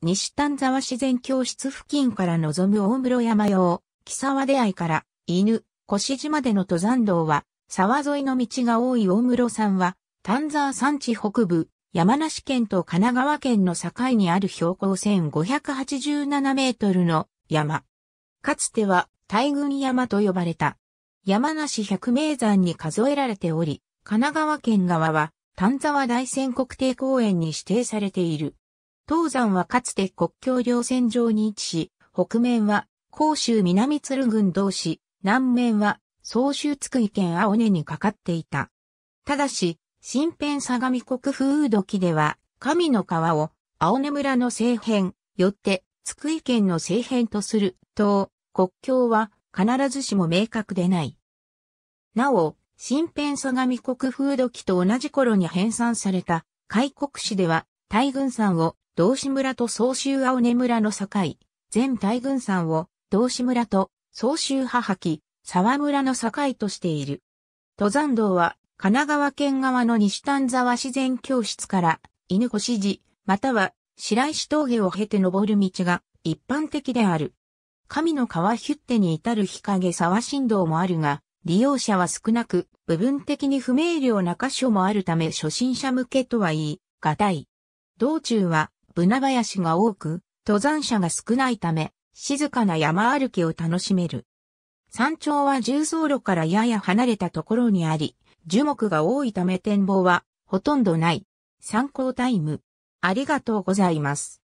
西丹沢自然教室付近から望む大室山用、木沢出会いから、犬、越島での登山道は、沢沿いの道が多い大室山は、丹沢山地北部、山梨県と神奈川県の境にある標高1587メートルの山。かつては大群山と呼ばれた。山梨百名山に数えられており、神奈川県側は丹沢大仙国定公園に指定されている。東山はかつて国境両線上に位置し、北面は甲州南鶴郡同士、南面は総州津久井県青根にかかっていた。ただし、新編相模国風土では、神の川を青根村の西辺、よって津久井県の西辺とすると、国境は必ずしも明確でない。なお、新編相模国風土記と同じ頃に編纂された、開国史では、大軍山を道志村と総州青根村の境、全大群山を道志村と総州母木、沢村の境としている。登山道は神奈川県側の西丹沢自然教室から犬越寺、または白石峠を経て登る道が一般的である。神の川ヒュッテに至る日陰沢振動もあるが、利用者は少なく、部分的に不明瞭な箇所もあるため初心者向けとは言い、がたい。道中はブ林が多く、登山者が少ないため、静かな山歩きを楽しめる。山頂は重層路からやや離れたところにあり、樹木が多いため展望はほとんどない。参考タイム。ありがとうございます。